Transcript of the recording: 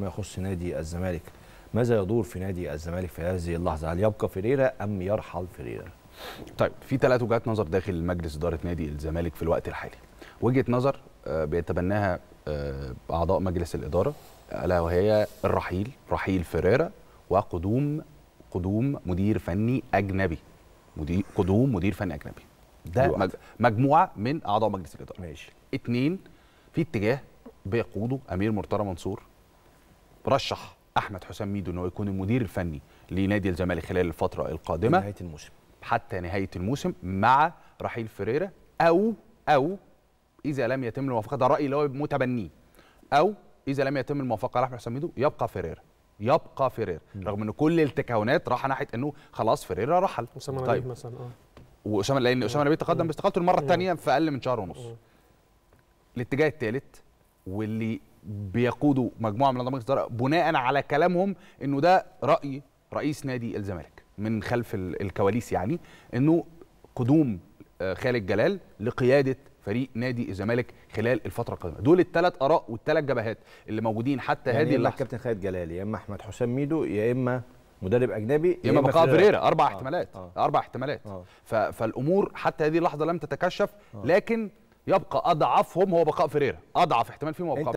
ما يخص نادي الزمالك ماذا يدور في نادي الزمالك في هذه اللحظه هل يبقى فيريرا ام يرحل فيريرا طيب في ثلاث وجهات نظر داخل مجلس اداره نادي الزمالك في الوقت الحالي وجهه نظر آه، بيتبناها آه، اعضاء مجلس الاداره الا وهي الرحيل رحيل فيريرا وقدوم قدوم مدير فني اجنبي مدير قدوم مدير فني اجنبي ده مجموعه من اعضاء مجلس الاداره ماشي اثنين في اتجاه بيقوده امير مرتضى منصور رشح احمد حسام ميدو ان هو يكون المدير الفني لنادي الزمالك خلال الفتره القادمه نهايه الموسم حتى نهايه الموسم مع رحيل فريره او او اذا لم يتم الموافقه ده رايي اللي هو متبنيه او اذا لم يتم الموافقه على احمد حسام ميدو يبقى فريره يبقى فريرا رغم ان كل التكهنات راح ناحيه انه خلاص فريره رحل اسامه طيب. مثلا اه واسامه لان آه. اسامه نبيل تقدم باستقالته المره الثانيه في اقل من شهر ونص الاتجاه الثالث واللي بيقودوا مجموعه من انظمه الاداره بناء على كلامهم انه ده راي رئيس نادي الزمالك من خلف الكواليس يعني انه قدوم آه، خالد جلال لقياده فريق نادي الزمالك خلال الفتره القادمه دول الثلاث اراء والثلاث جبهات اللي موجودين حتى يعني هذه اللحظه كابتن خالد جلال يا اما احمد حسام ميدو يا اما مدرب اجنبي يا اما بقاء بريرا اربع آه. احتمالات آه. اربع احتمالات آه. فالامور حتى هذه اللحظه لم تتكشف آه. لكن يبقى اضعفهم هو بقاء فريرا اضعف احتمال فيهم هو بقاء